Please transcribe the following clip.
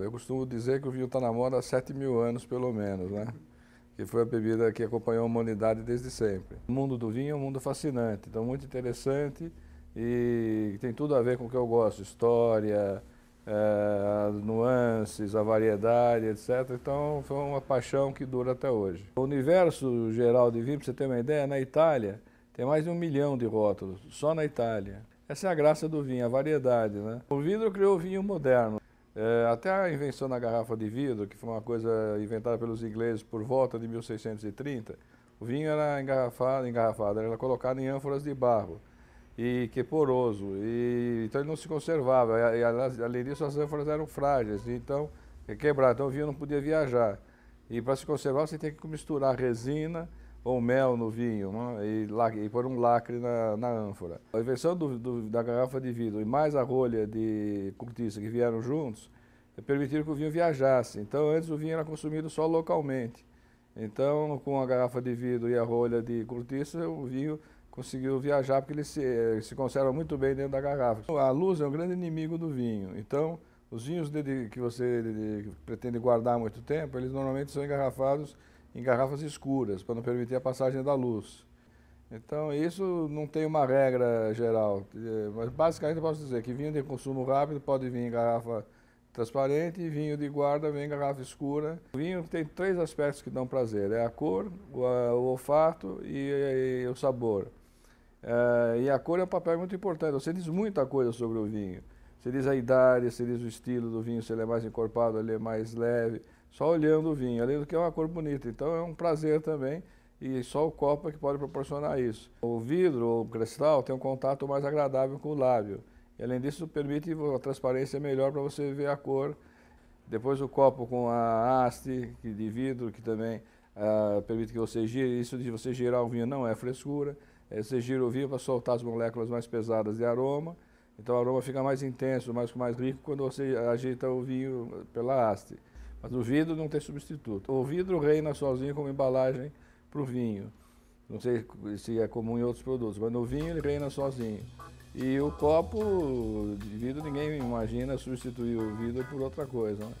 Eu costumo dizer que o vinho está na moda há 7 mil anos, pelo menos, né? Que foi a bebida que acompanhou a humanidade desde sempre. O mundo do vinho é um mundo fascinante, então muito interessante e tem tudo a ver com o que eu gosto, história, é, as nuances, a variedade, etc. Então foi uma paixão que dura até hoje. O universo geral de vinho, para você ter uma ideia, na Itália tem mais de um milhão de rótulos, só na Itália. Essa é a graça do vinho, a variedade, né? O vidro criou o vinho moderno. É, até a invenção da garrafa de vidro, que foi uma coisa inventada pelos ingleses por volta de 1630, o vinho era engarrafado, engarrafado era colocado em ânforas de barro, e que é poroso, e, então ele não se conservava. E, além disso, as ânforas eram frágeis, então é quebrar, então o vinho não podia viajar. E para se conservar, você tem que misturar resina ou mel no vinho né? e, e pôr um lacre na, na ânfora. A invenção do, do, da garrafa de vidro e mais a rolha de cortiça que vieram juntos eh, permitiram que o vinho viajasse. Então, antes o vinho era consumido só localmente. Então, com a garrafa de vidro e a rolha de cortiça, o vinho conseguiu viajar porque ele se, eh, se conserva muito bem dentro da garrafa. Então, a luz é um grande inimigo do vinho. Então, os vinhos que você pretende guardar muito tempo, eles normalmente são engarrafados em garrafas escuras, para não permitir a passagem da luz. Então, isso não tem uma regra geral, eh, mas basicamente eu posso dizer que vinho de consumo rápido pode vir em garrafa transparente e vinho de guarda vem em garrafa escura. O vinho tem três aspectos que dão prazer, é a cor, o, o olfato e, e, e, o sabor. É, e a cor é um papel muito importante, você diz muita coisa sobre o vinho. Você diz a idade, você diz o estilo do vinho, se ele é mais encorpado, ele é mais leve só olhando o vinho, além do que é uma cor bonita. Então é um prazer também e só o copo é que pode proporcionar isso. O vidro ou cristal tem um contato mais agradável com o lábio. E, além disso, permite a transparência melhor para você ver a cor. Depois o copo com a haste de vidro, que também ah, permite que você gire. Isso de você girar o vinho não é frescura. É, você gira o vinho para soltar as moléculas mais pesadas de aroma. Então o aroma fica mais intenso, mais, mais rico quando você ajeita o vinho pela haste. Mas o vidro não tem substituto. O vidro reina sozinho como embalagem para o vinho. Não sei se é comum em outros produtos, mas no vinho ele reina sozinho. E o copo de vidro, ninguém imagina substituir o vidro por outra coisa. Né?